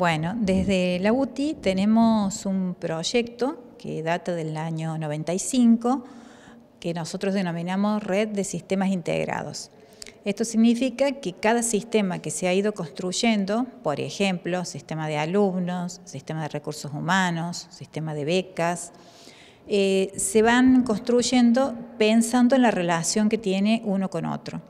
Bueno, desde la UTI tenemos un proyecto que data del año 95, que nosotros denominamos Red de Sistemas Integrados. Esto significa que cada sistema que se ha ido construyendo, por ejemplo, sistema de alumnos, sistema de recursos humanos, sistema de becas, eh, se van construyendo pensando en la relación que tiene uno con otro.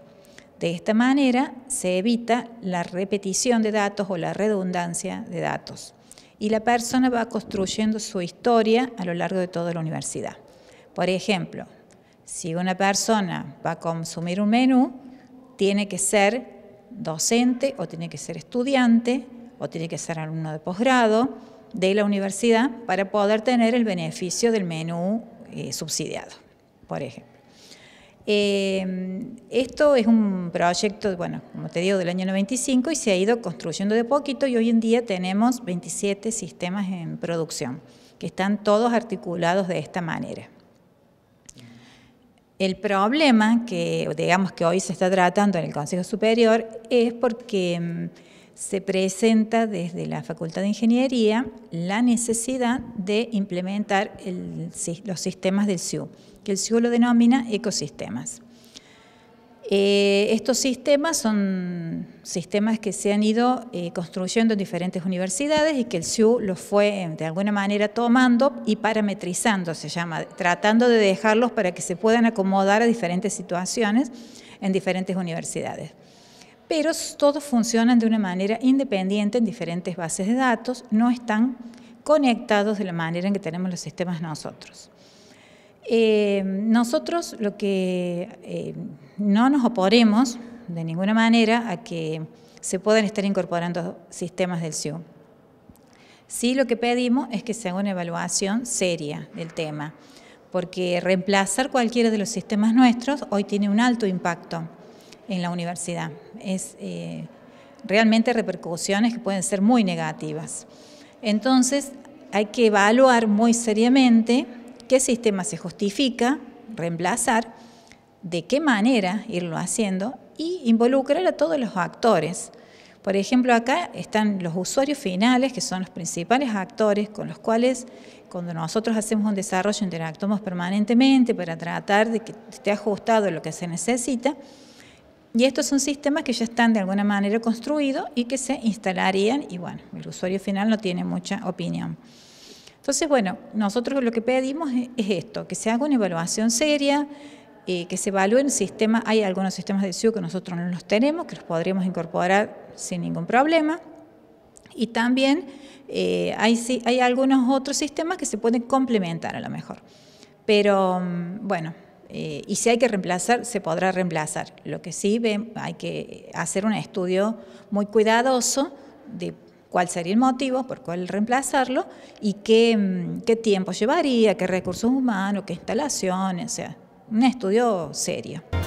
De esta manera se evita la repetición de datos o la redundancia de datos y la persona va construyendo su historia a lo largo de toda la universidad. Por ejemplo, si una persona va a consumir un menú, tiene que ser docente o tiene que ser estudiante o tiene que ser alumno de posgrado de la universidad para poder tener el beneficio del menú eh, subsidiado, por ejemplo. Em, esto es un proyecto, bueno, como te digo, del año 95 y se ha ido construyendo de poquito y hoy en día tenemos 27 sistemas en producción, que están todos articulados de esta manera. El problema que, digamos, que hoy se está tratando en el Consejo Superior es porque em, se presenta desde la Facultad de Ingeniería la necesidad de implementar los sistemas del SIU que el lo denomina ecosistemas. Eh, estos sistemas son sistemas que se han ido eh, construyendo en diferentes universidades y que el SIU los fue eh, de alguna manera tomando y parametrizando, se llama, tratando de dejarlos para que se puedan acomodar a diferentes situaciones en diferentes universidades. Pero todos funcionan de una manera independiente en diferentes bases de datos, no están conectados de la manera en que tenemos los sistemas nosotros. Eh, nosotros lo que eh, no nos oponemos de ninguna manera a que se puedan estar incorporando sistemas del SIU. Sí lo que pedimos es que se haga una evaluación seria del tema, porque reemplazar cualquiera de los sistemas nuestros hoy tiene un alto impacto en la universidad. Es eh, realmente repercusiones que pueden ser muy negativas. Entonces hay que evaluar muy seriamente qué sistema se justifica reemplazar, de qué manera irlo haciendo y involucrar a todos los actores. Por ejemplo, acá están los usuarios finales, que son los principales actores con los cuales cuando nosotros hacemos un desarrollo interactuamos permanentemente para tratar de que esté ajustado lo que se necesita. Y estos son sistemas que ya están de alguna manera construidos y que se instalarían y bueno, el usuario final no tiene mucha opinión. Entonces, bueno, nosotros lo que pedimos es esto, que se haga una evaluación seria, eh, que se evalúe el sistema. hay algunos sistemas de SIU que nosotros no los tenemos, que los podríamos incorporar sin ningún problema, y también eh, hay, hay algunos otros sistemas que se pueden complementar a lo mejor. Pero, mm, bueno, eh, y si hay que reemplazar, se podrá reemplazar. Lo que sí hay que hacer un estudio muy cuidadoso de cuál sería el motivo, por cuál reemplazarlo y qué, mm, qué tiempo llevaría, qué recursos humanos, qué instalaciones, o sea, un estudio serio.